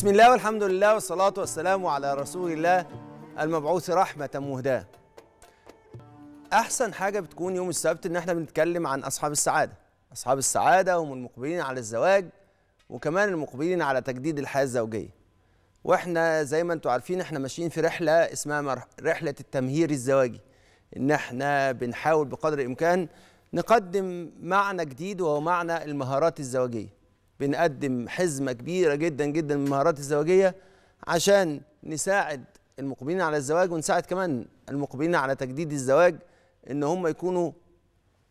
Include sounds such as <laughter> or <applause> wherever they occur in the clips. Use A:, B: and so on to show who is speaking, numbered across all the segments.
A: بسم الله والحمد لله والصلاة والسلام على رسول الله المبعوث رحمة مهداة أحسن حاجة بتكون يوم السبت إن إحنا بنتكلم عن أصحاب السعادة أصحاب السعادة هم المقبلين على الزواج وكمان المقبلين على تجديد الحياة الزوجية وإحنا زي ما أنتم عارفين إحنا ماشيين في رحلة اسمها رحلة التمهير الزواجي إن إحنا بنحاول بقدر الإمكان نقدم معنى جديد وهو معنى المهارات الزواجية بنقدم حزمة كبيرة جدا جدا من المهارات الزواجية عشان نساعد المقبلين على الزواج ونساعد كمان المقبلين على تجديد الزواج ان هم يكونوا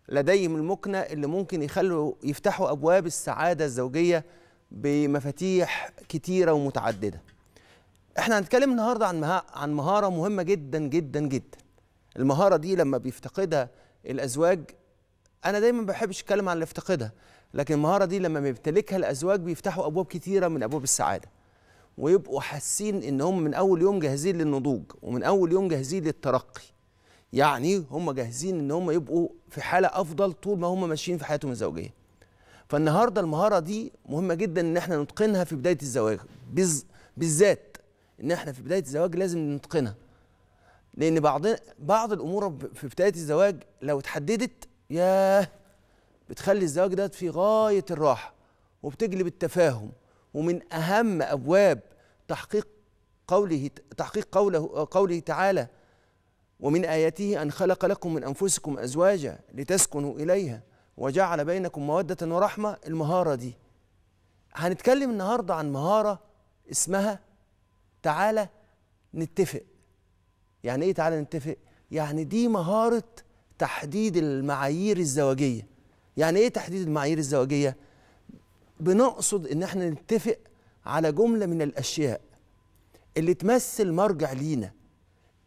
A: لديهم المكنة اللي ممكن يخلوا يفتحوا أبواب السعادة الزوجية بمفاتيح كتيرة ومتعددة احنا هنتكلم النهاردة عن, عن مهارة مهمة جدا جدا جدا المهارة دي لما بيفتقدها الأزواج أنا دايما بحبش أتكلم عن اللي افتقدها لكن المهارة دي لما بيمتلكها الأزواج بيفتحوا أبواب كتيرة من أبواب السعادة ويبقوا حاسين إن هم من أول يوم جاهزين للنضوج ومن أول يوم جاهزين للترقي يعني هم جاهزين إن هم يبقوا في حالة أفضل طول ما هم ماشيين في حياتهم الزوجية فالنهاردة المهارة دي مهمة جدا إن إحنا نتقنها في بداية الزواج بز... بالذات إن إحنا في بداية الزواج لازم نتقنها لأن بعض بعض الأمور في بداية الزواج لو اتحددت ياه بتخلي الزواج ده في غاية الراحة وبتجلب التفاهم ومن أهم أبواب تحقيق قوله تحقيق قوله قوله تعالى ومن آياته أن خلق لكم من أنفسكم أزواجا لتسكنوا إليها وجعل بينكم مودة ورحمة المهارة دي هنتكلم النهاردة عن مهارة اسمها تعالى نتفق يعني ايه تعالى نتفق يعني دي مهارة تحديد المعايير الزواجية يعني ايه تحديد المعايير الزواجيه بنقصد ان احنا نتفق على جمله من الاشياء اللي تمثل مرجع لينا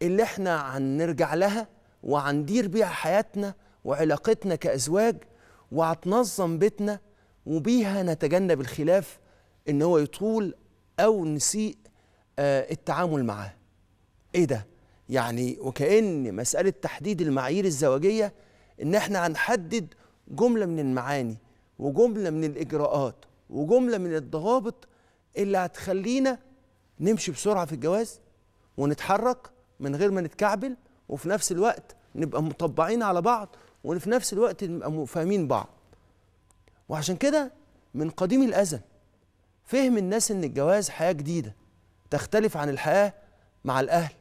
A: اللي احنا هنرجع لها وهندير بيها حياتنا وعلاقتنا كازواج وهتنظم بيتنا وبيها نتجنب الخلاف ان هو يطول او نسيء آه، التعامل معاه ايه ده يعني وكأن مسألة تحديد المعايير الزواجية إن إحنا هنحدد جمله من المعاني وجمله من الاجراءات وجمله من الضوابط اللي هتخلينا نمشي بسرعه في الجواز ونتحرك من غير ما نتكعبل وفي نفس الوقت نبقى مطبعين على بعض وفي نفس الوقت نبقى فاهمين بعض وعشان كده من قديم الازل فهم الناس ان الجواز حياه جديده تختلف عن الحياه مع الاهل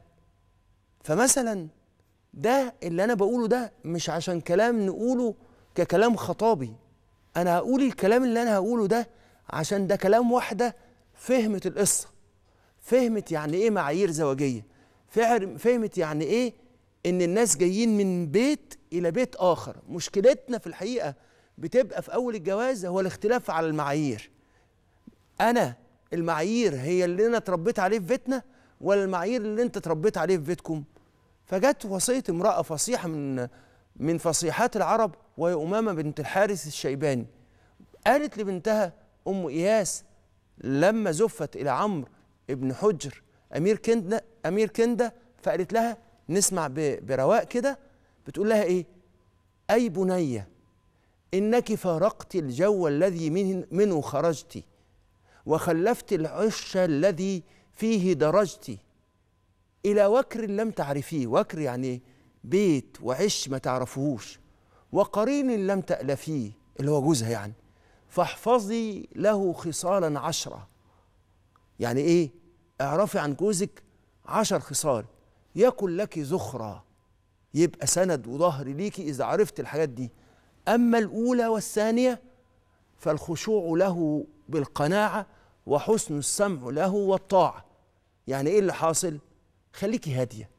A: فمثلا ده اللي انا بقوله ده مش عشان كلام نقوله ككلام خطابي انا هقول الكلام اللي انا هقوله ده عشان ده كلام واحده فهمت القصه فهمت يعني ايه معايير زواجيه فهمت يعني ايه ان الناس جايين من بيت الى بيت اخر مشكلتنا في الحقيقه بتبقى في اول الجواز هو الاختلاف على المعايير انا المعايير هي اللي انا اتربيت عليه في بيتنا ولا المعايير اللي انت اتربيت عليه في بيتكم فجت وصيه امراه فصيحه من من فصيحات العرب وهي أمامة بنت الحارث الشيباني قالت لبنتها أم إياس لما زفت إلى عمرو ابن حجر أمير كندة أمير كندة فقالت لها نسمع برواق كده بتقول لها إيه أي بنية إنك فارقت الجو الذي منه خرجت وخلفت العش الذي فيه درجت إلى وكر لم تعرفيه وكر يعني بيت وعش ما تعرفهوش وقرين لم تألفيه اللي هو جوزها يعني فاحفظي له خصالا عشرة يعني ايه اعرفي عن جوزك عشر خصال يكن لك ذخرة يبقى سند وظهر ليكي إذا عرفت الحاجات دي أما الأولى والثانية فالخشوع له بالقناعة وحسن السمع له والطاعة يعني إيه اللي حاصل خليكي هادية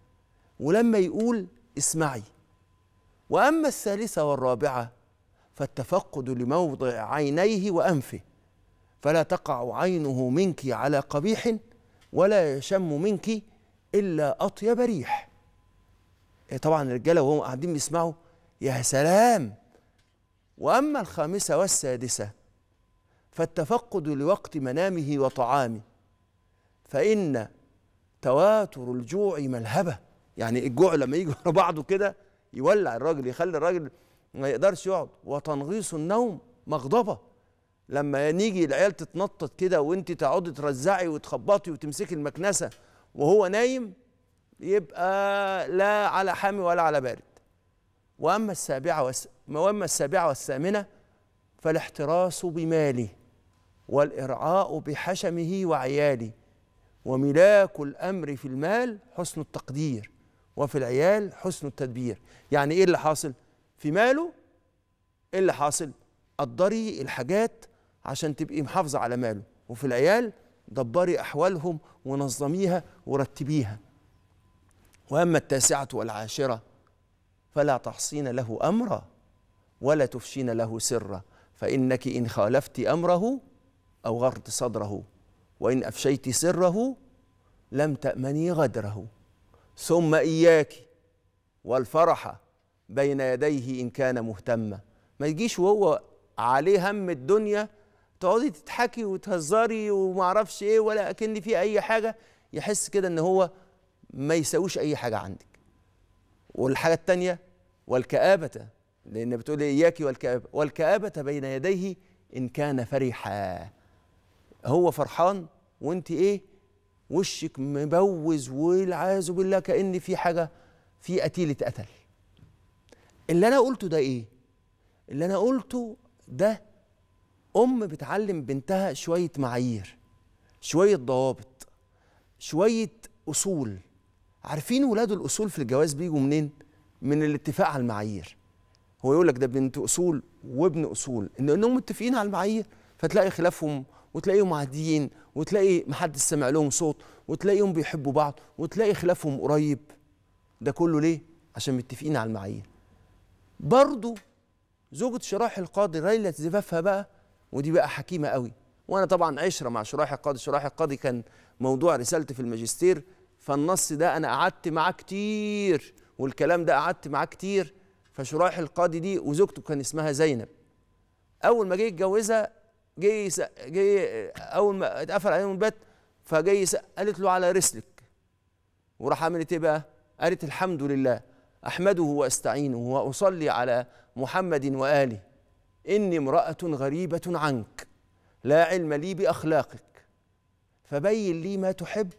A: ولما يقول اسمعي واما الثالثه والرابعه فالتفقد لموضع عينيه وانفه فلا تقع عينه منك على قبيح ولا يشم منك الا اطيب ريح إيه طبعا الرجاله وهم قاعدين بيسمعوا يا سلام واما الخامسه والسادسه فالتفقد لوقت منامه وطعامه فان تواتر الجوع ملهبه يعني الجوع لما يجي ورا بعضه كده يولع الراجل يخلي الراجل ما يقدرش يقعد وتنغيص النوم مغضبه لما نيجي العيال تتنطط كده وانت تقعدي ترزعي وتخبطي وتمسكي المكنسه وهو نايم يبقى لا على حامي ولا على بارد واما السابعه واما السابعه والثامنه فالاحتراس بمالي والارعاء بحشمه وعيالي وملاك الامر في المال حسن التقدير وفي العيال حسن التدبير يعني ايه اللي حاصل في ماله ايه اللي حاصل قدري الحاجات عشان تبقي محافظه على ماله وفي العيال دبري احوالهم ونظميها ورتبيها واما التاسعه والعاشره فلا تحصين له امرا ولا تفشين له سرا فانك ان خالفت امره او غرت صدره وان افشيت سره لم تامني غدره ثم إياك والفرح بين يديه إن كان مهتما ما يجيش وهو عليه هم الدنيا تقعدي تضحكي وتهزري وما اعرفش ايه ولا اكن في اي حاجه يحس كده ان هو ما يساويش اي حاجه عندك والحاجه الثانيه والكآبة لأن بتقول إيه؟ إياك والكآبة والكآبة بين يديه إن كان فرحا هو فرحان وأنت إيه وشك مبوز والعياذ بالله كأن في حاجة في قتيل اتقتل اللي أنا قلته ده إيه؟ اللي أنا قلته ده أم بتعلم بنتها شوية معايير شوية ضوابط شوية أصول عارفين ولاده الأصول في الجواز بيجوا منين؟ من الاتفاق على المعايير هو يقول لك ده بنت أصول وابن أصول إنهم متفقين على المعايير فتلاقي خلافهم وتلاقيهم عاديين وتلاقي محدش سمع لهم صوت وتلاقيهم بيحبوا بعض وتلاقي خلافهم قريب ده كله ليه عشان متفقين على المعايير برضه زوجة شراح القاضي ليلة زفافها بقى ودي بقى حكيمة قوي وأنا طبعا عشرة مع شراح القاضي شراح القاضي كان موضوع رسالتي في الماجستير فالنص ده أنا قعدت معاه كتير والكلام ده قعدت معاه كتير فشراح القاضي دي وزوجته كان اسمها زينب أول ما جه يتجوزها جاي جاي اول ما اتقفل عليهم الباب فجاي قالت له على رسلك وراح عملت ايه بقى؟ قالت الحمد لله احمده واستعينه واصلي على محمد واله اني امراه غريبه عنك لا علم لي باخلاقك فبين لي ما تحب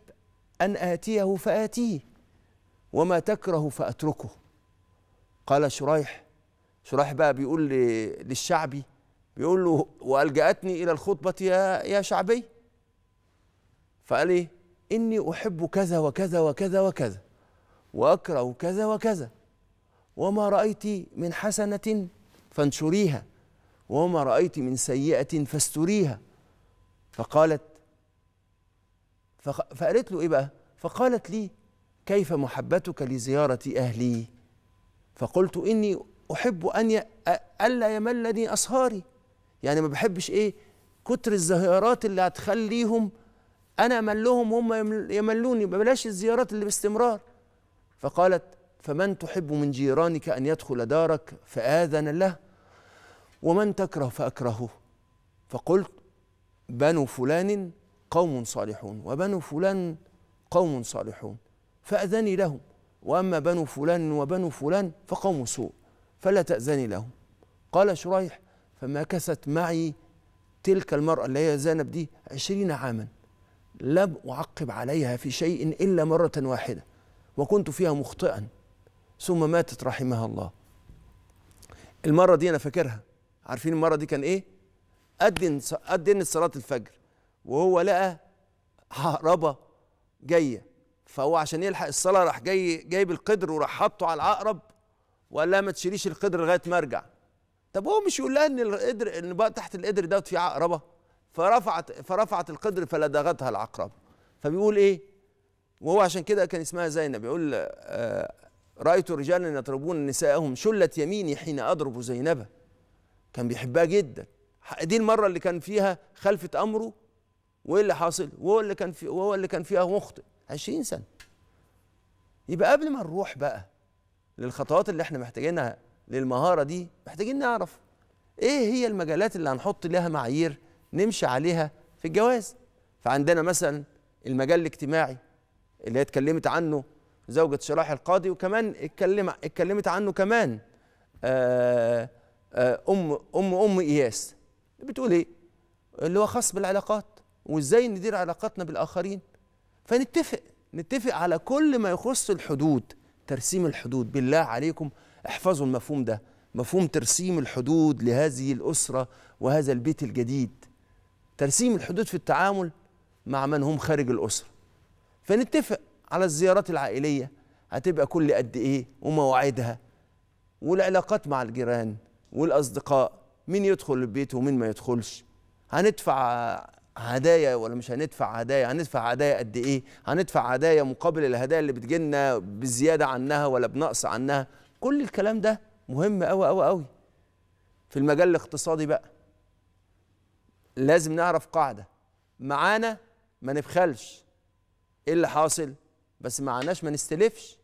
A: ان اتيه فاتيه وما تكره فاتركه قال شريح شريح بقى بيقول للشعبي بيقول له والجاتني الى الخطبه يا يا شعبي فقال ايه اني احب كذا وكذا وكذا وكذا واكره كذا وكذا وما رايت من حسنه فانشريها وما رايت من سيئه فاستريها فقالت فقالت له ايه بقى فقالت لي كيف محبتك لزياره اهلي فقلت اني احب ان الا يملني اسهاري يعني ما بحبش ايه كتر الزيارات اللي هتخليهم انا املهم وهم يملوني بلاش الزيارات اللي باستمرار فقالت فمن تحب من جيرانك ان يدخل دارك فاذن له ومن تكره فاكرهه فقلت بنو فلان قوم صالحون وبنو فلان قوم صالحون فاذني لهم واما بنو فلان وبنو فلان فقوم سوء فلا تاذني لهم قال شريح فمكثت معي تلك المرأة اللي هي زينب دي عشرين عاما لم أعقب عليها في شيء إلا مرة واحدة وكنت فيها مخطئا ثم ماتت رحمها الله المرة دي أنا فاكرها عارفين المرة دي كان إيه؟ أدن أدنت صلاة الفجر وهو لقى عقربة جاية فهو عشان يلحق الصلاة راح جاي جايب القدر وراح حاطه على العقرب وقال لها ما تشيليش القدر لغاية ما أرجع طب هو مش يقول لها ان القدر ان بقى تحت القدر دوت في عقربه فرفعت فرفعت القدر فلدغتها العقربه فبيقول ايه وهو عشان كده كان اسمها زينب يقول آه رايت رجالا يضربون نسائهم شلت يميني حين اضرب زينبا كان بيحبها جدا دي المره اللي كان فيها خلفت امره وايه اللي حاصل وهو اللي كان في وهو اللي كان فيها مخطئ 20 سنه يبقى قبل ما نروح بقى للخطوات اللي احنا محتاجينها للمهارة دي محتاجين نعرف إيه هي المجالات اللي هنحط لها معايير نمشي عليها في الجواز فعندنا مثلا المجال الاجتماعي اللي هي اتكلمت عنه زوجة شراح القاضي وكمان اتكلم اتكلمت عنه كمان آه، آه، أم أم أم إياس بتقول إيه؟ اللي هو خاص بالعلاقات وإزاي ندير علاقاتنا بالآخرين فنتفق نتفق على كل ما يخص الحدود ترسيم الحدود بالله عليكم احفظوا المفهوم ده مفهوم ترسيم الحدود لهذه الأسرة وهذا البيت الجديد ترسيم الحدود في التعامل مع من هم خارج الأسرة فنتفق على الزيارات العائلية هتبقى كل قد إيه ومواعيدها والعلاقات مع الجيران والأصدقاء مين يدخل البيت ومين ما يدخلش هندفع هدايا ولا مش هندفع هدايا هندفع هدايا قد ايه هندفع هدايا مقابل الهدايا اللي بتجينا بزياده عنها ولا بنقص عنها كل الكلام ده مهم قوي قوي قوي في المجال الاقتصادي بقى لازم نعرف قاعده معانا ما نبخلش ايه اللي حاصل بس معناش ما نستلفش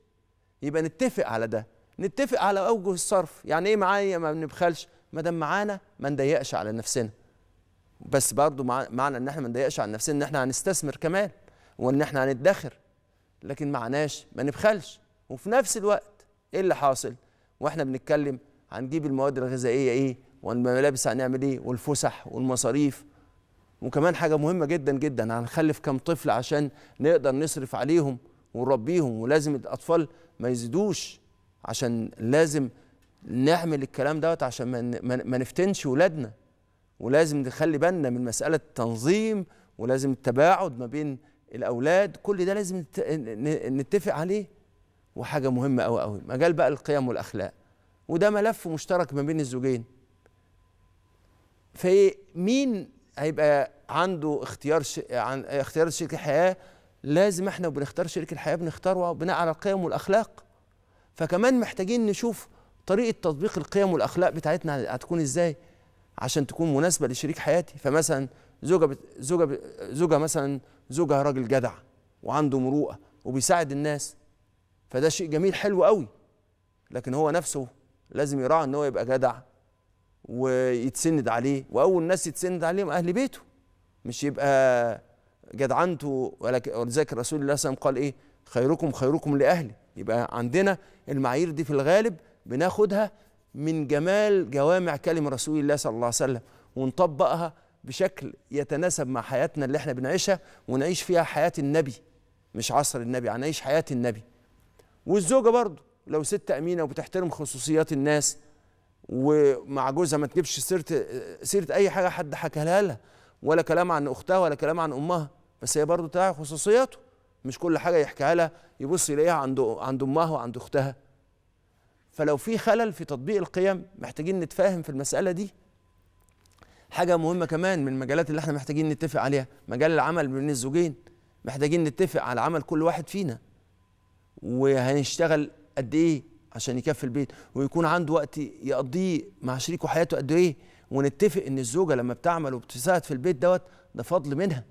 A: يبقى نتفق على ده نتفق على اوجه الصرف يعني ايه معايا ما بنبخلش ما دام معانا ما نضيقش على نفسنا بس برضه معنى ان احنا ما نضيقش على نفسنا ان احنا هنستثمر كمان وان احنا هندخر لكن معناش ما نبخلش وفي نفس الوقت ايه اللي حاصل واحنا بنتكلم هنجيب المواد الغذائيه ايه والملابس هنعمل ايه والفسح والمصاريف وكمان حاجه مهمه جدا جدا هنخلف كام طفل عشان نقدر نصرف عليهم ونربيهم ولازم الاطفال ما يزيدوش عشان لازم نعمل الكلام دوت عشان ما نفتنش ولادنا ولازم نخلي بالنا من مساله التنظيم ولازم التباعد ما بين الاولاد كل ده لازم نتفق عليه وحاجه مهمه قوي قوي مجال بقى القيم والاخلاق وده ملف مشترك ما بين الزوجين مين هيبقى عنده اختيار ش... عن اختيار شريك الحياه لازم احنا وبنختار شريك الحياه بنختاره بناء على القيم والاخلاق فكمان محتاجين نشوف طريقه تطبيق القيم والاخلاق بتاعتنا هتكون ازاي عشان تكون مناسبه لشريك حياتي فمثلا زوجه بت... زوجه ب... زوجة مثلا زوجها راجل جدع وعنده مروءه وبيساعد الناس فده شيء جميل حلو قوي لكن هو نفسه لازم يراعي ان هو يبقى جدع ويتسند عليه واول ناس يتسند عليهم اهل بيته مش يبقى جدعنته ولذلك الرسول صلى الله عليه وسلم قال ايه خيركم خيركم لاهلي يبقى عندنا المعايير دي في الغالب بناخدها من جمال جوامع كلم رسول الله صلى الله عليه وسلم ونطبقها بشكل يتناسب مع حياتنا اللي احنا بنعيشها ونعيش فيها حياة النبي مش عصر النبي هنعيش حياة النبي والزوجه برضه لو ست امينه وبتحترم خصوصيات الناس ومع جوزها ما تجيبش سيره سيره اي حاجه حد حكاها لها ولا كلام عن اختها ولا كلام عن امها بس هي برضه تراعي خصوصياته مش كل حاجه يحكيها لها يبص يلاقيها عند عند امها وعند اختها فلو في خلل في تطبيق القيم محتاجين نتفاهم في المساله دي حاجه مهمه كمان من المجالات اللي احنا محتاجين نتفق عليها مجال العمل بين الزوجين محتاجين نتفق على عمل كل واحد فينا وهنشتغل قد ايه عشان يكفي البيت ويكون عنده وقت يقضيه مع شريكه حياته قد ايه ونتفق ان الزوجه لما بتعمل وبتساعد في البيت دوت ده فضل منها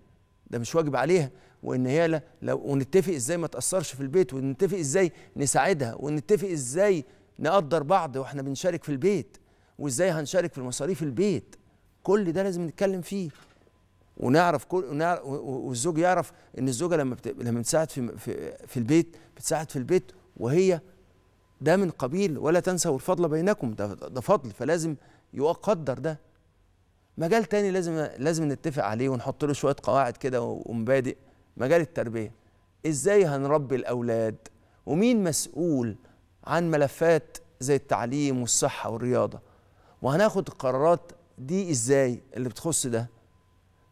A: ده مش واجب عليها وان هي لو ونتفق ازاي ما تاثرش في البيت ونتفق ازاي نساعدها ونتفق ازاي نقدر بعض واحنا بنشارك في البيت وازاي هنشارك في مصاريف البيت كل ده لازم نتكلم فيه ونعرف كل ونعرف والزوج يعرف ان الزوجه لما بت... لما بتساعد في... في في البيت بتساعد في البيت وهي ده من قبيل ولا تنسوا الفضل بينكم ده ده فضل فلازم يقدر ده مجال تاني لازم لازم نتفق عليه ونحط له شويه قواعد كده ومبادئ مجال التربيه ازاي هنربي الاولاد ومين مسؤول عن ملفات زي التعليم والصحه والرياضه وهناخد القرارات دي ازاي اللي بتخص ده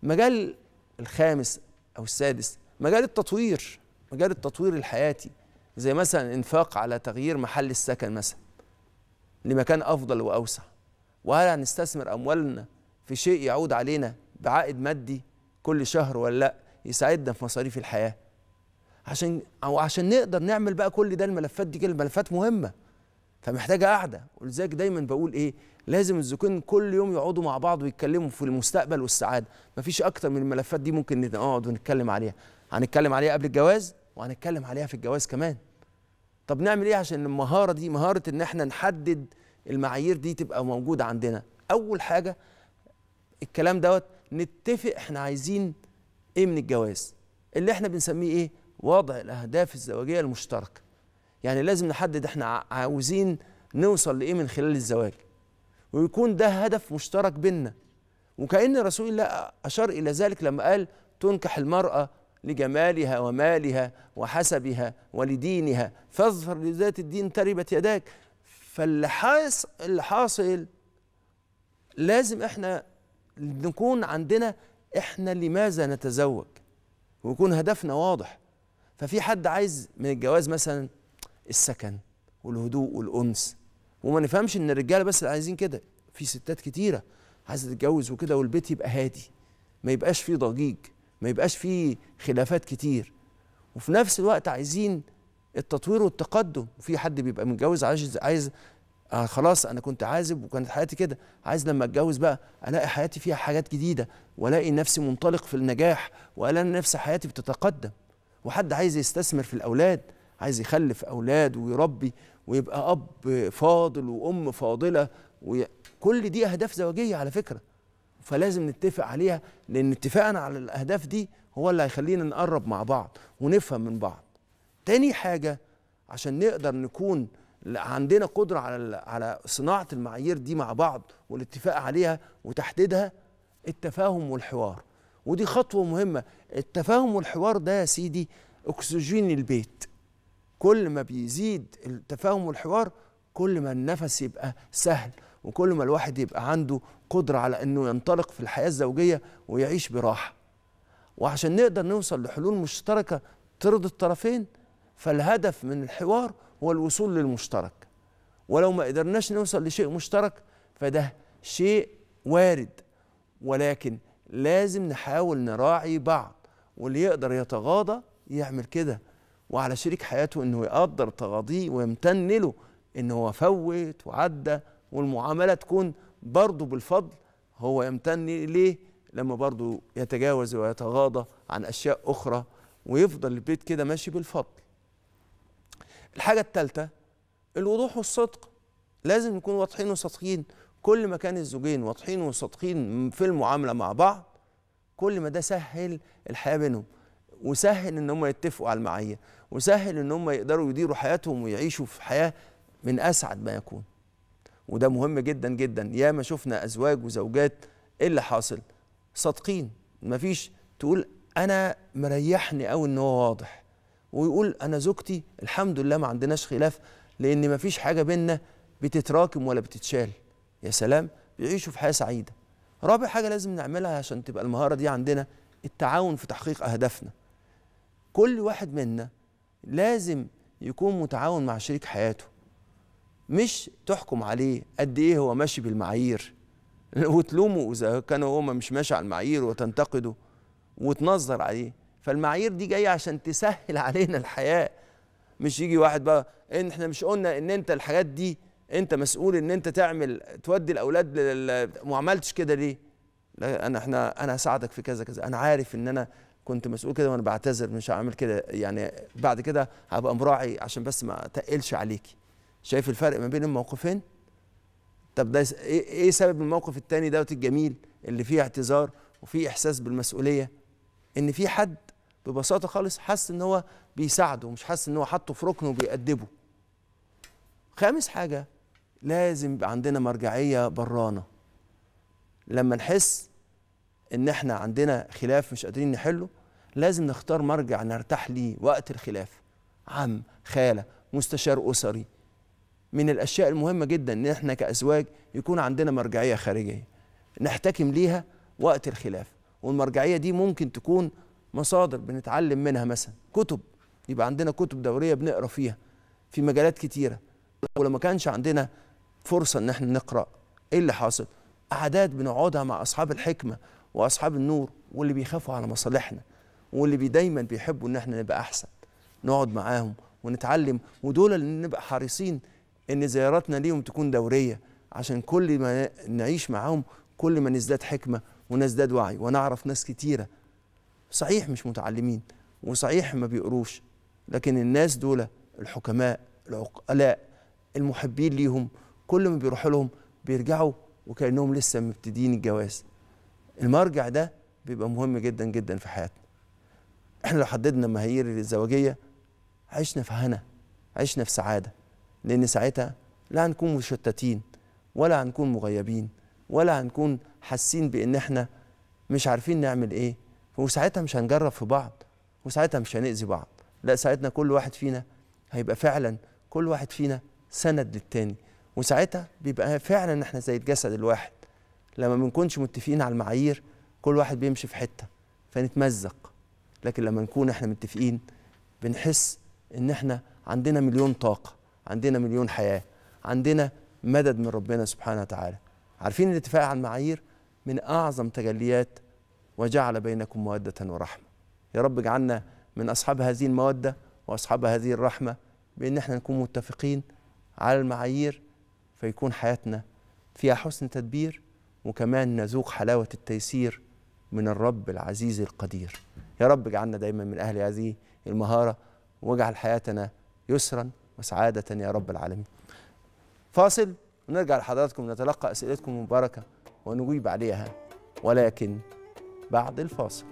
A: مجال الخامس او السادس مجال التطوير مجال التطوير الحياتي زي مثلا انفاق على تغيير محل السكن مثلا لمكان افضل واوسع وهل هنستثمر اموالنا في شيء يعود علينا بعائد مادي كل شهر ولا لا يساعدنا في مصاريف الحياه عشان او عشان نقدر نعمل بقى كل ده الملفات دي الملفات مهمه فمحتاجه قاعده ولذلك دايما بقول ايه لازم الزوجين كل يوم يقعدوا مع بعض ويتكلموا في المستقبل والسعاده مفيش اكتر من الملفات دي ممكن نقعد ونتكلم عليها هنتكلم عليها قبل الجواز وهنتكلم عليها في الجواز كمان طب نعمل ايه عشان المهاره دي مهاره ان احنا نحدد المعايير دي تبقى موجوده عندنا اول حاجه الكلام دوت نتفق احنا عايزين ايه من الجواز اللي احنا بنسميه ايه وضع الاهداف الزواجيه المشتركه يعني لازم نحدد احنا عاوزين نوصل لايه من خلال الزواج ويكون ده هدف مشترك بينا وكأن رسول الله أشار إلى ذلك لما قال تنكح المرأة لجمالها ومالها وحسبها ولدينها فاظهر لذات الدين تربت يداك فاللي حاصل اللي حاصل لازم احنا نكون عندنا احنا لماذا نتزوج ويكون هدفنا واضح ففي حد عايز من الجواز مثلا السكن والهدوء والانس وما نفهمش ان الرجاله بس اللي عايزين كده في ستات كتيره عايزه تتجوز وكده والبيت يبقى هادي ما يبقاش فيه ضجيج ما يبقاش فيه خلافات كتير وفي نفس الوقت عايزين التطوير والتقدم وفي حد بيبقى متجوز عايز عايز آه خلاص انا كنت عازب وكانت حياتي كده عايز لما اتجوز بقى الاقي حياتي فيها حاجات جديده والاقي نفسي منطلق في النجاح والاقي نفسي حياتي بتتقدم وحد عايز يستثمر في الاولاد عايز يخلف أولاد ويربي ويبقى أب فاضل وأم فاضلة وكل كل دي أهداف زواجية على فكرة فلازم نتفق عليها لأن اتفاقنا على الأهداف دي هو اللي هيخلينا نقرب مع بعض ونفهم من بعض تاني حاجة عشان نقدر نكون عندنا قدرة على على صناعة المعايير دي مع بعض والاتفاق عليها وتحديدها التفاهم والحوار ودي خطوة مهمة التفاهم والحوار ده يا سيدي أكسجين البيت كل ما بيزيد التفاهم والحوار كل ما النفس يبقى سهل وكل ما الواحد يبقى عنده قدرة على أنه ينطلق في الحياة الزوجية ويعيش براحة وعشان نقدر نوصل لحلول مشتركة ترضي الطرفين فالهدف من الحوار هو الوصول للمشترك ولو ما قدرناش نوصل لشيء مشترك فده شيء وارد ولكن لازم نحاول نراعي بعض واللي يقدر يتغاضى يعمل كده وعلى شريك حياته انه يقدر تغاضيه ويمتن له ان هو فوت وعدى والمعامله تكون برضه بالفضل هو يمتن ليه لما برضه يتجاوز ويتغاضى عن اشياء اخرى ويفضل البيت كده ماشي بالفضل الحاجه الثالثه الوضوح والصدق لازم نكون واضحين وصادقين كل ما كان الزوجين واضحين وصادقين في المعامله مع بعض كل ما ده سهل الحياه بينهم وسهل ان هم يتفقوا على المعايير وسهل ان هم يقدروا يديروا حياتهم ويعيشوا في حياه من اسعد ما يكون وده مهم جدا جدا ياما شفنا ازواج وزوجات ايه اللي حاصل صادقين مفيش تقول انا مريحني قوي ان هو واضح ويقول انا زوجتي الحمد لله ما عندناش خلاف لان مفيش حاجه بينا بتتراكم ولا بتتشال يا سلام بيعيشوا في حياه سعيده رابع حاجه لازم نعملها عشان تبقى المهاره دي عندنا التعاون في تحقيق اهدافنا كل واحد منا لازم يكون متعاون مع شريك حياته مش تحكم عليه قد ايه هو ماشي بالمعايير <laughs> وتلومه اذا كان هو مش ماشي على المعايير وتنتقده وتنظر عليه فالمعايير دي جايه عشان تسهل <laughs> علينا الحياه مش يجي واحد بقى ان احنا مش قلنا ان انت الحاجات دي انت مسؤول ان انت تعمل تودي الاولاد ما عملتش كده ليه؟ لا انا احنا انا هساعدك في كذا كذا انا عارف ان انا كنت مسؤول كده وانا بعتذر مش هعمل كده يعني بعد كده هبقى مراعي عشان بس ما تقلش عليكي شايف الفرق ما بين الموقفين طب ده إيه،, ايه سبب الموقف الثاني دوت الجميل اللي فيه اعتذار وفيه احساس بالمسؤوليه ان في حد ببساطه خالص حس ان هو بيساعده مش حاسس ان هو حاطه في ركنه وبيأدبه خامس حاجه لازم يبقى عندنا مرجعيه برانه لما نحس ان احنا عندنا خلاف مش قادرين نحله لازم نختار مرجع نرتاح ليه وقت الخلاف عم خالة مستشار أسري من الأشياء المهمة جدا إن إحنا كأزواج يكون عندنا مرجعية خارجية نحتكم ليها وقت الخلاف والمرجعية دي ممكن تكون مصادر بنتعلم منها مثلا كتب يبقى عندنا كتب دورية بنقرأ فيها في مجالات كتيرة ولو ما كانش عندنا فرصة إن إحنا نقرأ إيه اللي حاصل؟ قعدات بنقعدها مع أصحاب الحكمة وأصحاب النور واللي بيخافوا على مصالحنا واللي بي دايما بيحبوا ان احنا نبقى احسن نقعد معاهم ونتعلم ودول اللي نبقى حريصين ان زياراتنا ليهم تكون دوريه عشان كل ما نعيش معاهم كل ما نزداد حكمه ونزداد وعي ونعرف ناس كتيره صحيح مش متعلمين وصحيح ما بيقروش لكن الناس دول الحكماء العقلاء المحبين ليهم كل ما بيروحوا لهم بيرجعوا وكانهم لسه مبتدين الجواز المرجع ده بيبقى مهم جدا جدا في حياتنا احنا لو حددنا المعايير الزواجيه عشنا في هنا عشنا في سعاده لان ساعتها لا هنكون مشتتين ولا هنكون مغيبين ولا هنكون حاسين بان احنا مش عارفين نعمل ايه وساعتها مش هنجرب في بعض وساعتها مش هنأذي بعض لا ساعتنا كل واحد فينا هيبقى فعلا كل واحد فينا سند للتاني وساعتها بيبقى فعلا احنا زي الجسد الواحد لما بنكونش متفقين على المعايير كل واحد بيمشي في حته فنتمزق لكن لما نكون احنا متفقين بنحس ان احنا عندنا مليون طاقه عندنا مليون حياه عندنا مدد من ربنا سبحانه وتعالى عارفين الاتفاق على المعايير من اعظم تجليات وجعل بينكم موده ورحمه يا رب اجعلنا من اصحاب هذه الموده واصحاب هذه الرحمه بان احنا نكون متفقين على المعايير فيكون حياتنا فيها حسن تدبير وكمان نذوق حلاوه التيسير من الرب العزيز القدير يا رب اجعلنا دايما من أهل هذه المهارة واجعل حياتنا يسرا وسعادة يا رب العالمين فاصل ونرجع لحضراتكم نتلقى أسئلتكم المباركة ونجيب عليها ولكن بعد الفاصل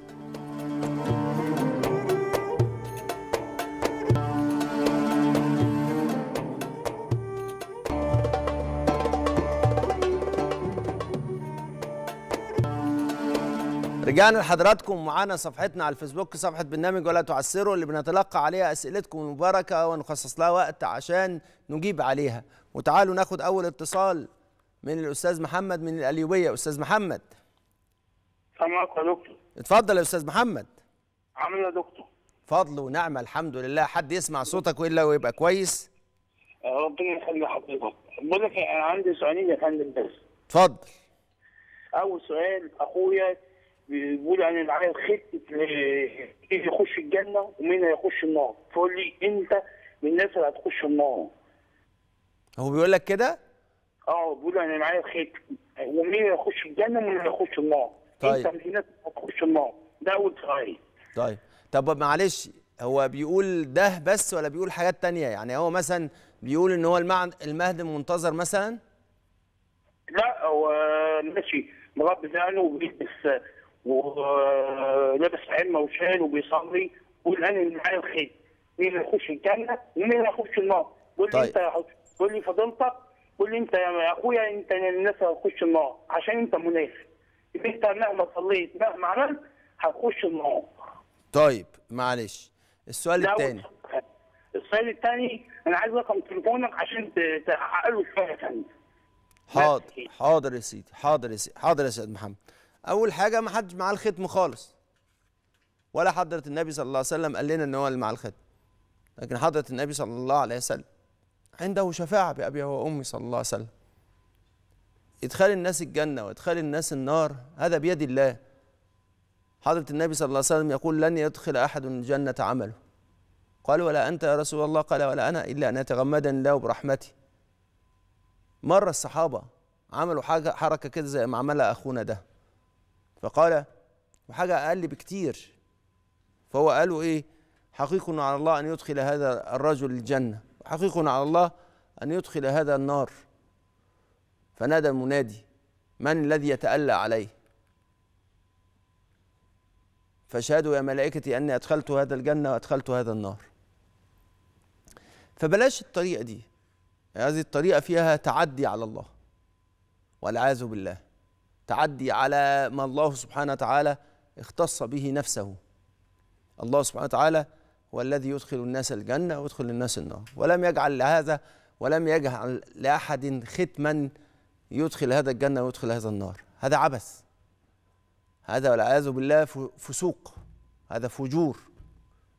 A: رجعنا لحضراتكم معانا صفحتنا على الفيسبوك صفحة برنامج ولا تعسروا اللي بنتلقى عليها أسئلتكم المباركة ونخصص لها وقت عشان نجيب عليها وتعالوا ناخد أول اتصال من الأستاذ محمد من القليوبية أستاذ محمد
B: سامعك يا دكتور
A: اتفضل يا أستاذ محمد عامل إيه يا دكتور فضل ونعمة الحمد لله حد يسمع صوتك وإلا ويبقى كويس
B: آه، ربنا يخلي حضرتك بقول لك إيه، أنا عندي سؤالين يا فندم بس اتفضل أول سؤال أخويا بيقول يعني العيل خطه مين يخش الجنه ومين هيخش النار فقول لي انت من الناس اللي هتخش النار
A: هو بيقول لك كده؟
B: اه بيقول يعني معايا خطة ومين هيخش الجنه ومين هيخش النار طيب انت من الناس اللي هتخش النار ده اول سؤال
A: طيب طب معلش هو بيقول ده بس ولا بيقول حاجات تانية يعني هو مثلا بيقول ان هو المعن المهد منتظر مثلا
B: لا هو ماشي مربي زعله وبيلبس ولابس عمه وشال وبيصلي قول انا اللي معايا الخير مين يخش الجنه ومين اللي يخش النار قول طيب. انت يا قول لي فضيلتك قول لي انت يا اخويا انت الناس اللي هتخش النار عشان انت منافق انت مهما صليت مهما عملت هتخش النار
A: طيب معلش السؤال الثاني
B: السؤال الثاني انا عايز رقم تليفونك عشان
C: تحقق له شويه ثانيه حاضر
A: حاضر يا سيدي حاضر يا سيدي حاضر يا سيد محمد اول حاجه ما حدش معاه الختم خالص ولا حضره النبي صلى الله عليه وسلم قال لنا ان هو اللي معاه الختم لكن حضره النبي صلى الله عليه وسلم عنده شفاعه بابي وامي صلى الله عليه وسلم ادخال الناس الجنه وادخال الناس النار هذا بيد الله حضره النبي صلى الله عليه وسلم يقول لن يدخل احد الجنه عمله قال ولا انت يا رسول الله قال ولا انا الا ان يتغمدني الله برحمتي مره الصحابه عملوا حاجه حركه كده زي ما عملها اخونا ده فقال وحاجة أقل بكتير فهو قالوا إيه حقيق على الله أن يدخل هذا الرجل الجنة وحقيق على الله أن يدخل هذا النار فنادى المنادي من الذي يتألى عليه فاشهدوا يا ملائكتي أني أدخلت هذا الجنة وأدخلت هذا النار فبلاش الطريقة دي هذه الطريقة فيها تعدي على الله والعياذ بالله تعدي على ما الله سبحانه وتعالى اختص به نفسه الله سبحانه وتعالى هو الذي يدخل الناس الجنة ويدخل الناس النار ولم يجعل لهذا ولم يجعل لأحد ختما يدخل هذا الجنة ويدخل هذا النار هذا عبث هذا والعياذ بالله فسوق هذا فجور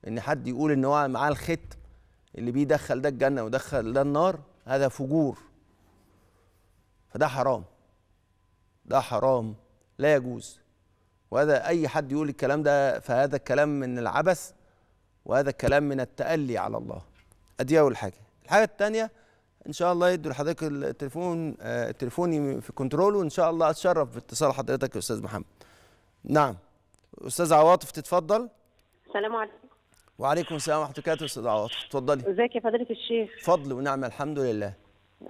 A: ان حد يقول ان هو معاه الختم اللي بيدخل ده الجنه ودخل ده النار هذا فجور فده حرام ده حرام لا يجوز وهذا أي حد يقول الكلام ده فهذا الكلام من العبث وهذا الكلام من التألي على الله أدي أول حاجة الحاجة الثانية إن شاء الله يدوا لحضرتك التليفون تليفوني آه، التليفوني في كنترول وإن شاء الله أتشرف باتصال حضرتك يا أستاذ محمد نعم أستاذ عواطف تتفضل السلام عليكم وعليكم السلام ورحمة الله وبركاته أستاذ عواطف تفضلي ازيك يا فضيلة الشيخ فضل ونعمة الحمد لله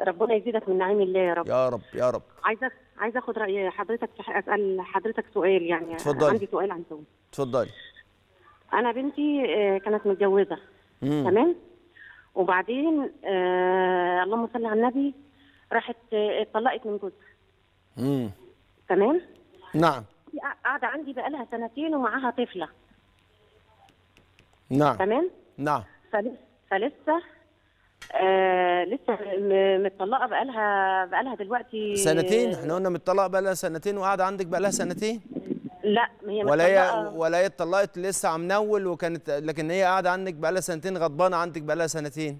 A: ربنا يزيدك من نعيم الله يا رب يا رب يا رب
C: عايزه عايزه اخد راي حضرتك في اسال حضرتك سؤال يعني اتفضلي عندي سؤال عن زوجي اتفضلي انا بنتي آه، كانت متجوزه مم. تمام وبعدين آه اللهم صل على النبي راحت آه، اتطلقت من
A: جوزها تمام نعم
C: قاعده عندي بقى لها سنتين ومعاها طفله
A: نعم تمام نعم
C: فلسه آه، لسه متطلقه بقالها بقالها دلوقتي سنتين احنا
A: قلنا متطلقه بقالها سنتين وقاعده عندك بقالها سنتين لا هي ولا هي ولا هي اتطلقت لسه عم نول وكانت لكن هي قاعده عندك بقالها سنتين غضبانه عندك بقالها سنتين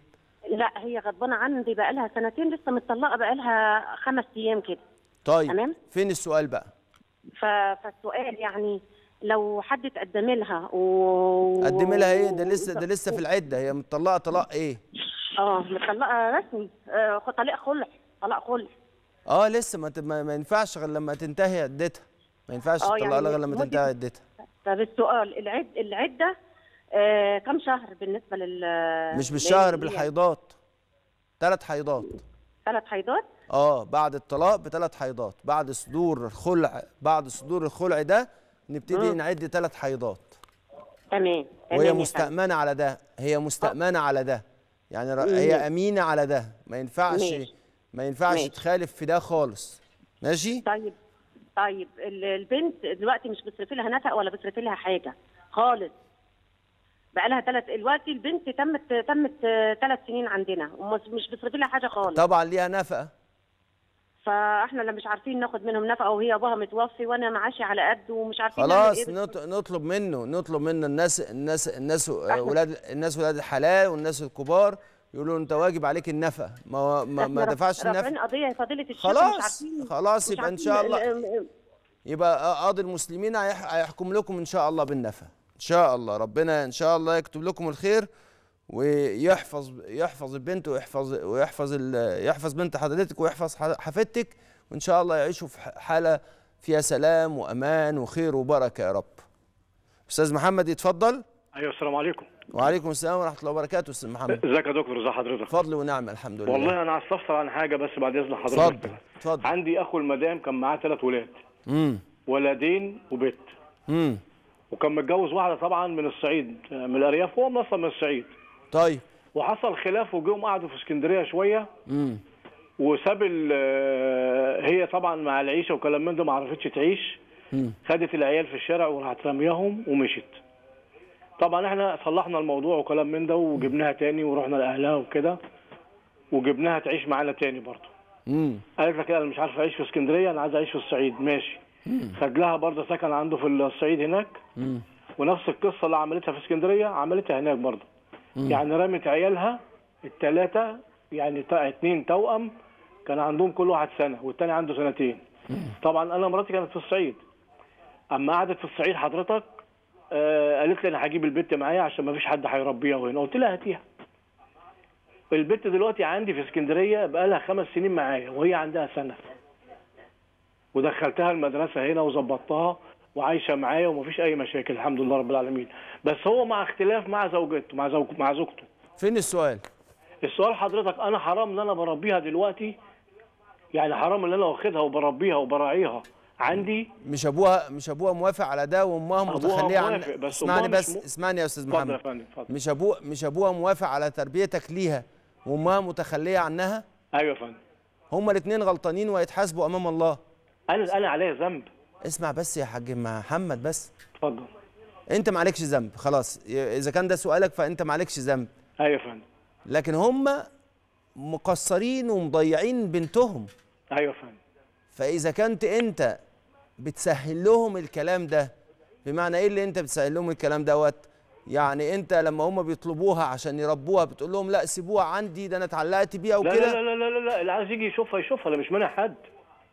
A: لا هي غضبانه عندي بقالها
C: سنتين لسه متطلقه بقالها خمس ايام كده
A: طيب تمام فين السؤال بقى
C: ف... فالسؤال يعني لو حد اتقدم لها و قدم لها ايه ده لسه ده لسه في العده
A: هي متطلقه طلاق ايه
C: اه مطلقه آه، رسمي آه، طلاق خلع طلاق خلع
A: اه لسه ما, ما ينفعش غير لما تنتهي عدتها ما ينفعش آه، تطلقها يعني غير لما تنتهي عدتها
C: طب السؤال العد العده آه كم شهر بالنسبه لل مش بالشهر بالحيضات
A: ثلاث حيضات ثلاث حيضات اه بعد الطلاق بثلاث حيضات بعد صدور الخلع بعد صدور الخلع ده نبتدي نعد ثلاث حيضات
C: تمام وهي مستأمنة
A: على ده هي مستأمنة على ده يعني هي امينه على ده ما ينفعش ما ينفعش تخالف في ده خالص ماشي طيب
C: طيب البنت دلوقتي مش بصرف لها نفق ولا بصرف لها حاجه خالص بقى لها ثلاث دلوقتي البنت تمت تمت ثلاث سنين عندنا ومش بصرف لها حاجه خالص
A: طبعا ليها نفقه
C: فاحنا اللي مش عارفين ناخد منهم نفقه وهي ابوها متوفي وانا معاشي على قد ومش عارفين خلاص إيه
A: نطلب منه نطلب منه الناس الناس الناس ولاد الناس ولاد الحلال والناس الكبار يقولوا انت واجب عليك النفقه ما ما, ما دفعش النفقه رافعين
C: قضيه يا فضيله الشيخ خلاص مش
A: عارفين خلاص يبقى ان شاء الله يبقى قاضي المسلمين هيحكم لكم ان شاء الله بالنفقه ان شاء الله ربنا ان شاء الله يكتب لكم الخير ويحفظ يحفظ بنته ويحفظ ويحفظ يحفظ بنت حضرتك ويحفظ حفيدتك وان شاء الله يعيشوا في حاله فيها سلام وامان وخير وبركه يا رب. استاذ محمد يتفضل.
B: ايوه السلام عليكم.
A: وعليكم السلام ورحمه الله وبركاته استاذ محمد. ازيك يا دكتور ازي حضرتك؟ فضل ونعم الحمد لله. والله
B: انا هستفسر عن حاجه بس بعد اذن حضرتك. اتفضل اتفضل. عندي اخو المدام كان معاه ثلاث ولاد. امم ولدين وبت. امم وكان متجوز واحده طبعا من الصعيد من الارياف وهو اصلا من الصعيد. طيب وحصل خلاف وجم قعدوا في اسكندريه شويه امم وساب آه، هي طبعا مع العيشه وكلام من ده ما عرفتش تعيش مم. خدت العيال في الشارع وراحت رمياهم ومشيت طبعا احنا صلحنا الموضوع وكلام من ده وجبناها تاني ورحنا لاهلها وكده وجبناها تعيش معانا تاني برضه قالت لك انا مش عارف اعيش في اسكندريه انا عايز اعيش في الصعيد ماشي خد لها برضه سكن عنده في الصعيد هناك مم. ونفس القصه اللي عملتها في اسكندريه عملتها هناك برضه يعني رمت عيالها الثلاثه يعني اثنين توأم كان عندهم كل واحد سنه والثاني عنده سنتين طبعا انا مراتي كانت في الصعيد اما قعدت في الصعيد حضرتك آه قالت لي انا هجيب البت معايا عشان ما فيش حد هيربيها وهنا قلت لها هاتيها البت دلوقتي عندي في اسكندريه بقى لها خمس سنين معايا وهي عندها سنه ودخلتها المدرسه هنا وظبطتها وعايشه معايا ومفيش اي مشاكل الحمد لله رب العالمين بس هو مع اختلاف مع زوجته مع زوج مع زوجته فين السؤال السؤال حضرتك انا حرام ان انا بربيها دلوقتي يعني حرام ان انا واخدها وبربيها وبراعيها عندي
A: مش ابوها مش ابوها موافق على ده وامها متخليه عن بس اسمعني بس م... اسمعني يا استاذ محمد فضل مش ابو مش ابوها موافق على تربيتك ليها وامها متخليه عنها ايوه يا فندم هما الاثنين غلطانين وهيتحاسبوا امام الله انا انا عليا ذنب اسمع بس يا حاج محمد بس اتفضل انت ما عليكش ذنب خلاص اذا كان ده سؤالك فانت ما عليكش ذنب ايوه يا فندم لكن هم مقصرين ومضيعين بنتهم ايوه يا فندم فاذا كنت انت بتسهل لهم الكلام ده بمعنى ايه اللي انت بتسهل لهم الكلام دوت يعني انت لما هم بيطلبوها عشان يربوها بتقول لهم لا سيبوها عندي ده انا اتعلقت بيها وكده لا لا لا لا لا, اللي عايز يجي يشوفها يشوفها انا مش منع حد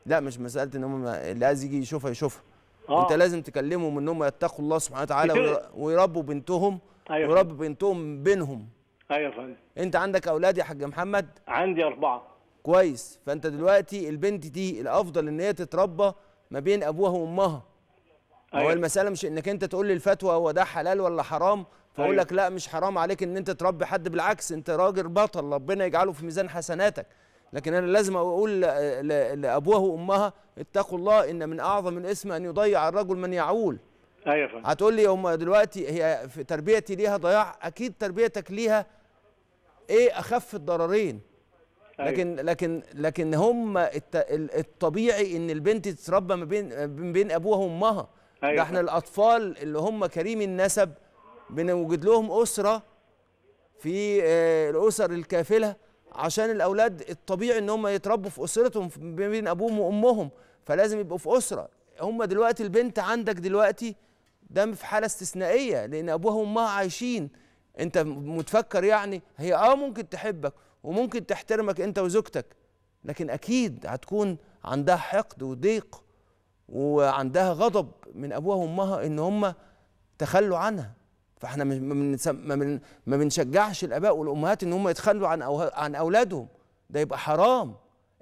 A: لا مش مساله ان هم اللي عايز يجي يشوفها يشوفها آه. انت لازم تكلمهم ان هم يتقوا الله سبحانه وتعالى ويربوا بنتهم أيوة ويربوا بنتهم بينهم ايوه فندم انت عندك اولاد يا حاج محمد عندي اربعه كويس فانت دلوقتي البنت دي الافضل ان هي تتربى ما بين ابوها وامها أيوة. هو المساله مش انك انت تقول لي الفتوى هو ده حلال ولا حرام فاقول أيوة. لك لا مش حرام عليك ان انت تربي حد بالعكس انت راجل بطل ربنا يجعله في ميزان حسناتك لكن أنا لازم أقول لأبوها وأمها اتقوا الله إن من أعظم الإثم أن يضيع الرجل من يعول أيوة هتقول لي هم دلوقتي هي في تربيتي ليها ضياع أكيد تربيتك ليها إيه أخف الضررين أيوة. لكن لكن لكن هم الطبيعي ان البنت تتربى ما بين ما بين ابوها وامها أيوة. ده احنا الاطفال اللي هم كريم النسب بنوجد لهم اسره في آه، الاسر الكافله عشان الاولاد الطبيعي ان هم يتربوا في اسرتهم بين ابوهم وامهم فلازم يبقوا في اسره هم دلوقتي البنت عندك دلوقتي ده في حاله استثنائيه لان ابوها وامها عايشين انت متفكر يعني هي اه ممكن تحبك وممكن تحترمك انت وزوجتك لكن اكيد هتكون عندها حقد وضيق وعندها غضب من ابوها وامها ان هم تخلوا عنها فاحنا ما بنشجعش الاباء والامهات ان هم يتخلوا عن عن اولادهم ده يبقى حرام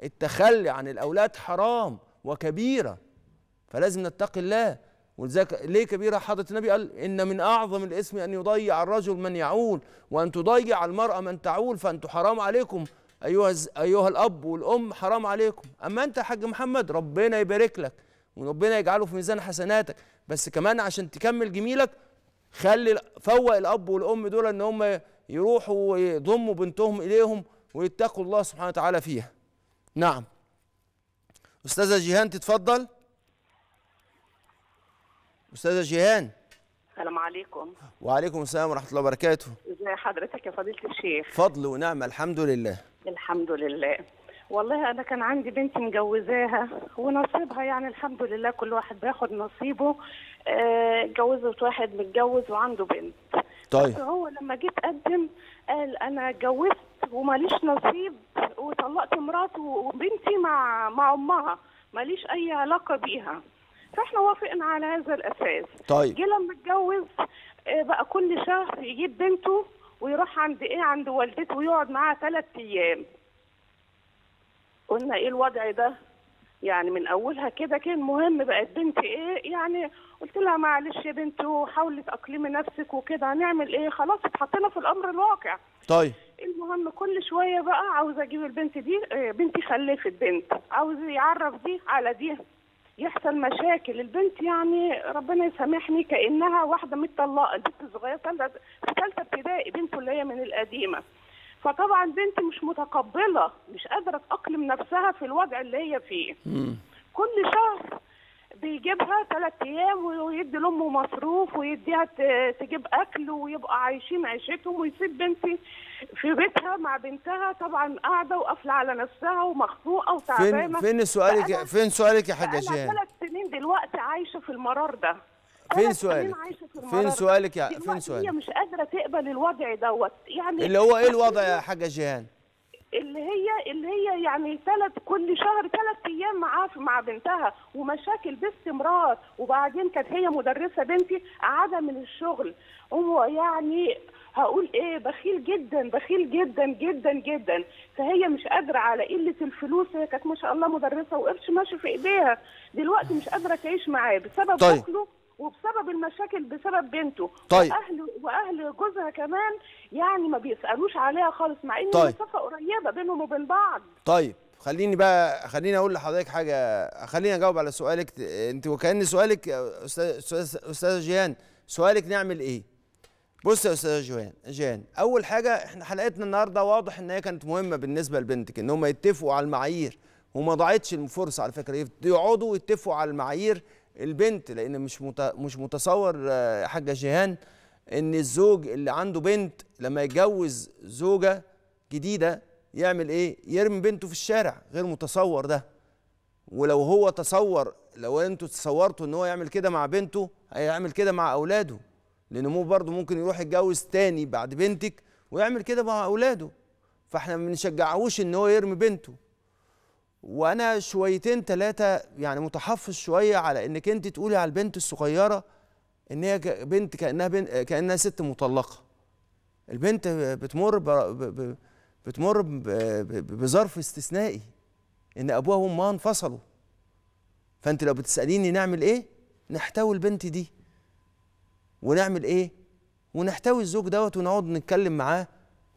A: التخلي عن الاولاد حرام وكبيره فلازم نتقي الله ولذلك ليه كبيره حضره النبي قال ان من اعظم الاسم ان يضيع الرجل من يعول وان تضيع المراه من تعول فانتم حرام عليكم ايها ايها الاب والام حرام عليكم اما انت يا حاج محمد ربنا يبارك لك وربنا يجعله في ميزان حسناتك بس كمان عشان تكمل جميلك خلي فوق الاب والام دول ان هم يروحوا ويضموا بنتهم اليهم ويتقوا الله سبحانه وتعالى فيها نعم استاذه جيهان تتفضل استاذه جيهان
D: السلام عليكم
A: وعليكم السلام ورحمه الله وبركاته
D: ازي حضرتك يا فضيله الشيخ
A: فضل ونعمه الحمد لله
D: الحمد لله والله انا كان عندي بنتي مجوزاها ونصيبها يعني الحمد لله كل واحد بياخد نصيبه اتجوزت آه، واحد متجوز وعنده بنت طيب بس هو لما جيت اقدم قال انا اتجوزت وماليش نصيب وطلقت مراته وبنتي مع مع امها ماليش اي علاقه بيها فاحنا وافقنا على هذا الاساس طيب جه لما اتجوز آه، بقى كل شهر يجيب بنته ويروح عند ايه عند والدته ويقعد معاها ثلاث ايام قلنا ايه الوضع ده يعني من اولها كده كان مهم بقت بنتي ايه يعني قلت لها معلش يا بنتي وحاولي تاقلمي نفسك وكده هنعمل ايه خلاص اتحطينا في الامر الواقع طيب المهم كل شويه بقى عاوزه اجيب البنت دي آه، بنتي خلفت بنت عاوز يعرف دي على دي يحصل مشاكل البنت يعني ربنا يسامحني كانها واحده متطلقه البنت صغيره ثالثه ابتدائي بنته اللي هي من القديمه فطبعا بنتي مش متقبله مش قادره تاقلم نفسها في الوضع اللي هي فيه مم. كل شهر بيجيبها ثلاث ايام ويدي لامه مصروف ويديها تجيب اكل ويبقى عايشين عيشتهم ويسيب بنتي في بيتها مع بنتها طبعا قاعده وقافله على نفسها ومخنوقه وتعبانه فين فين سؤالك
A: فين سؤالك يا حاجه انا ثلاث
D: سنين دلوقتي عايشه في المرار ده
A: فين سؤالك؟ فين سؤالك يا فين سؤالك؟ هي مش
D: قادره تقبل الوضع دوت يعني اللي هو ايه الوضع
A: يا حاجه جيهان؟
D: اللي هي اللي هي يعني ثلاث كل شهر ثلاث ايام معاها مع بنتها ومشاكل باستمرار وبعدين كانت هي مدرسه بنتي قاعده من الشغل هو يعني هقول ايه بخيل جدا بخيل جدا جدا جدا فهي مش قادره على قله الفلوس هي كانت ما شاء الله مدرسه وقرش ماشي في ايديها دلوقتي مش قادره تعيش معاه بسبب طيب. اكله وبسبب المشاكل بسبب بنته طيب واهل واهل جوزها كمان يعني ما بيسالوش عليها خالص مع ان طيب. المسافه قريبه بينهم وبين بعض
A: طيب خليني بقى خليني اقول لحضرتك حاجه خليني اجاوب على سؤالك انت وكان سؤالك استاذ استاذ جيان سؤالك نعمل ايه بص يا استاذ جيان جيان اول حاجه احنا حلقتنا النهارده واضح ان هي كانت مهمه بالنسبه لبنتك ان هم يتفقوا على المعايير وما ضاعتش الفرصه على فكره يقعدوا يتفقوا على المعايير البنت لان مش مش متصور آه، حاجه جيهان ان الزوج اللي عنده بنت لما يتجوز زوجه جديده يعمل ايه يرمي بنته في الشارع غير متصور ده ولو هو تصور لو انتوا تصورتوا ان هو يعمل كده مع بنته هيعمل كده مع اولاده لان برضه ممكن يروح يتجوز تاني بعد بنتك ويعمل كده مع اولاده فاحنا ما بنشجعهوش ان هو يرمي بنته وانا شويتين ثلاثه يعني متحفظ شويه على انك انت تقولي على البنت الصغيره ان هي بنت كانها بنت كانها ست مطلقه البنت بتمر ب... ب... بتمر ب... بظرف استثنائي ان ابوها وامها انفصلوا فانت لو بتساليني نعمل ايه نحتوي البنت دي ونعمل ايه ونحتوي الزوج دوت ونقعد نتكلم معاه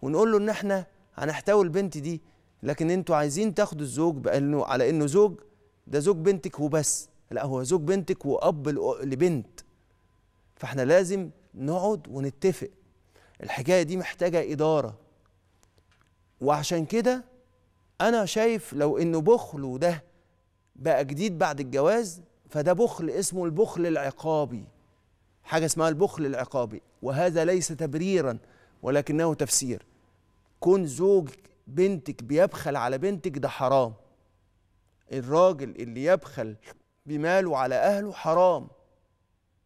A: ونقول له ان احنا هنحتوي البنت دي لكن انتوا عايزين تاخدوا الزوج بانه على انه زوج ده زوج بنتك وبس لا هو زوج بنتك واب لبنت فاحنا لازم نقعد ونتفق الحكايه دي محتاجه اداره وعشان كده انا شايف لو انه بخله ده بقى جديد بعد الجواز فده بخل اسمه البخل العقابي حاجه اسمها البخل العقابي وهذا ليس تبريرا ولكنه تفسير كن زوج بنتك بيبخل على بنتك ده حرام الراجل اللي يبخل بماله على أهله حرام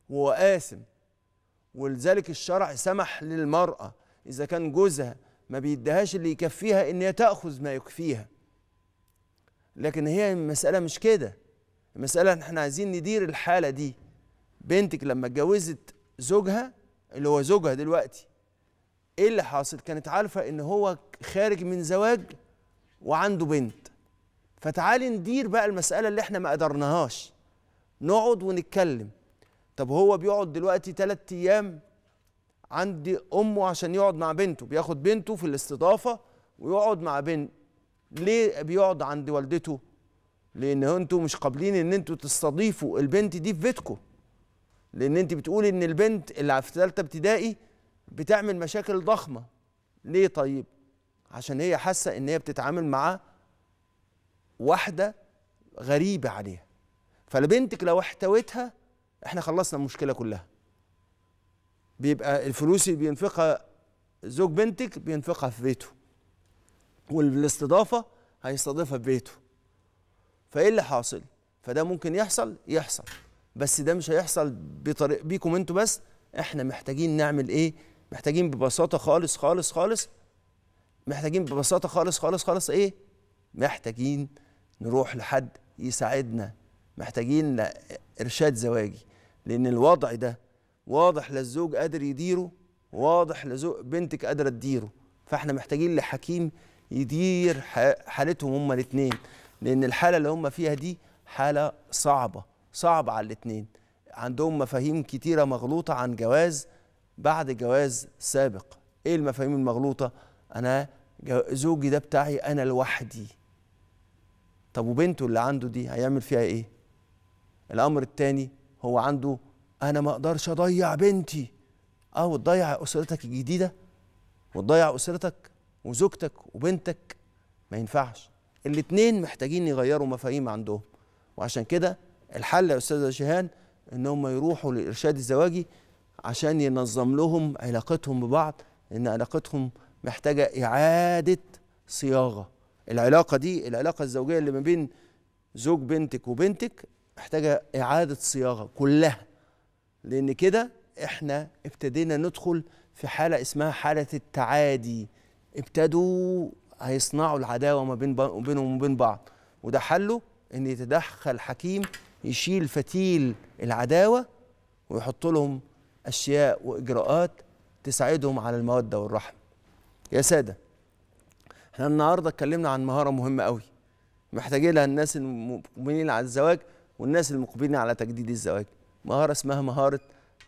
A: وهو قاسم ولذلك الشرع سمح للمرأة إذا كان جوزها ما بيدهاش اللي يكفيها إن هي تأخذ ما يكفيها لكن هي المسألة مش كده المسألة احنا عايزين ندير الحالة دي بنتك لما اتجوزت زوجها اللي هو زوجها دلوقتي ايه اللي حاصل كانت عارفه ان هو خارج من زواج وعنده بنت فتعالي ندير بقى المساله اللي احنا ما قدرناهاش نقعد ونتكلم طب هو بيقعد دلوقتي ثلاث ايام عند امه عشان يقعد مع بنته بياخد بنته في الاستضافه ويقعد مع بنت ليه بيقعد عند والدته لان انتوا مش قابلين ان انتوا تستضيفوا البنت دي في بيتكم لان انت بتقولي ان البنت اللي في ثالثه ابتدائي بتعمل مشاكل ضخمه ليه طيب عشان هي حاسه ان هي بتتعامل مع واحده غريبه عليها فلبنتك لو احتوتها احنا خلصنا المشكله كلها بيبقى الفلوس اللي بينفقها زوج بنتك بينفقها في بيته والاستضافه هيستضيفها في بيته فايه اللي حاصل فده ممكن يحصل يحصل بس ده مش هيحصل بطريق بيكم انتوا بس احنا محتاجين نعمل ايه محتاجين ببساطه خالص خالص خالص محتاجين ببساطه خالص خالص خالص ايه محتاجين نروح لحد يساعدنا محتاجين لارشاد زواجي لان الوضع ده واضح للزوج قادر يديره واضح لزوج بنتك قادره تديره فاحنا محتاجين لحكيم يدير حالتهم هما الاثنين لان الحاله اللي هما فيها دي حاله صعبه صعبه على الاثنين عندهم مفاهيم كتيره مغلوطه عن جواز بعد جواز سابق ايه المفاهيم المغلوطه انا زوجي ده بتاعي انا لوحدي طب وبنته اللي عنده دي هيعمل فيها ايه الامر الثاني هو عنده انا ما اقدرش اضيع بنتي اه وتضيع اسرتك الجديده وتضيع اسرتك وزوجتك وبنتك ما ينفعش الاثنين محتاجين يغيروا مفاهيم عندهم وعشان كده الحل يا استاذه شيهان ان هم يروحوا للارشاد الزواجي عشان ينظم لهم علاقتهم ببعض لأن علاقتهم محتاجة إعادة صياغة العلاقة دي العلاقة الزوجية اللي ما بين زوج بنتك وبنتك محتاجة إعادة صياغة كلها لأن كده إحنا ابتدينا ندخل في حالة اسمها حالة التعادي ابتدوا هيصنعوا العداوة ما بين بينهم وبين بعض وده حله إن يتدخل حكيم يشيل فتيل العداوة ويحط لهم أشياء وإجراءات تساعدهم على المودة والرحمة يا سادة احنا النهاردة اتكلمنا عن مهارة مهمة قوي محتاجين لها الناس المقبلين على الزواج والناس المقبلين على تجديد الزواج مهارة اسمها مهارة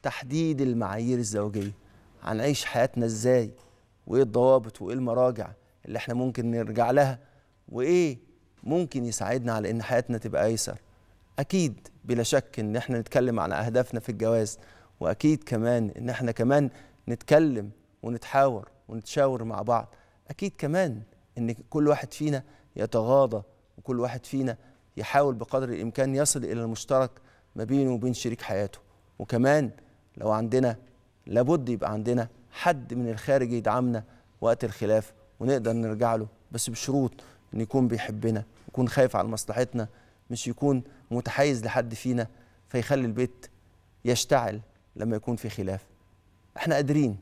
A: تحديد المعايير الزوجية هنعيش حياتنا ازاي وايه الضوابط وايه المراجع اللي احنا ممكن نرجع لها وايه ممكن يساعدنا على ان حياتنا تبقى ايسر اكيد بلا شك ان احنا نتكلم على اهدافنا في الجواز واكيد كمان ان احنا كمان نتكلم ونتحاور ونتشاور مع بعض اكيد كمان ان كل واحد فينا يتغاضى وكل واحد فينا يحاول بقدر الامكان يصل الى المشترك ما بينه وبين شريك حياته وكمان لو عندنا لابد يبقى عندنا حد من الخارج يدعمنا وقت الخلاف ونقدر نرجع له بس بشروط ان يكون بيحبنا يكون خايف على مصلحتنا مش يكون متحيز لحد فينا فيخلي البيت يشتعل لما يكون في خلاف احنا قادرين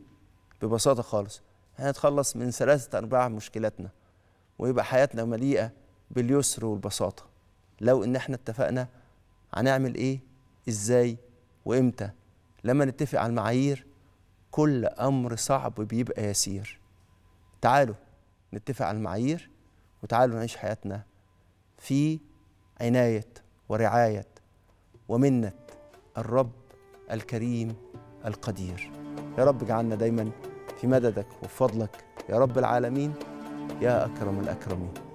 A: ببساطه خالص هنتخلص من ثلاثه ارباع مشكلاتنا ويبقى حياتنا مليئه باليسر والبساطه لو ان احنا اتفقنا هنعمل ايه ازاي وامتى لما نتفق على المعايير كل امر صعب بيبقى يسير تعالوا نتفق على المعايير وتعالوا نعيش حياتنا في عنايه ورعايه ومنه الرب الكريم القدير يا رب اجعلنا دايما في مددك وفضلك يا رب العالمين يا أكرم الأكرمين